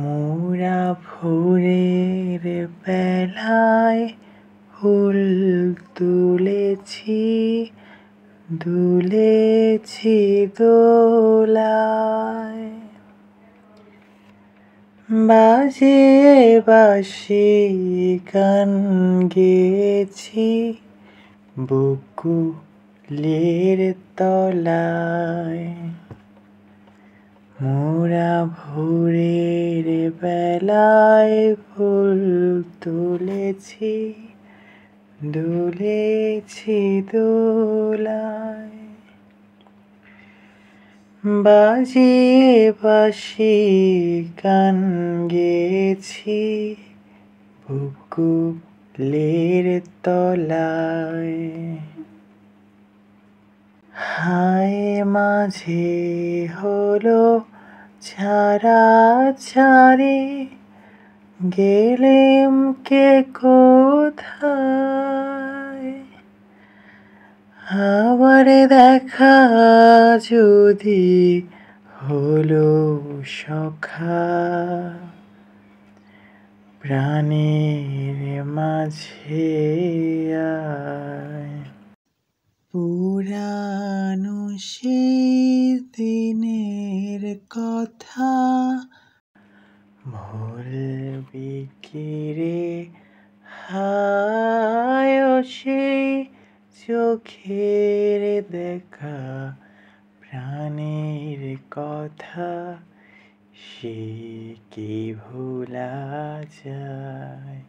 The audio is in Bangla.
মোরা ভোরের বেলায় ফুল তুলেছি দুলেছি দোলায় বাজে বাসি গান গেছি বুকুলের তলায় মোরা ভোরের বেলায় ফুল তুলেছি দুলেছি দোলায় বাজিয়ে বাসি গান গেছি লের তলায় হায় মাঝে হলো ছাড়া ছাড়ে গেলেম কে কোথায় আবার দেখা যদি হলো সখা প্রাণীর মাঝে পুরানো সেই দিনে মনের কথা ভুলবি কিরে হায় সেই চোখের দেখা প্রাণের কথা সে কি ভোলা যায়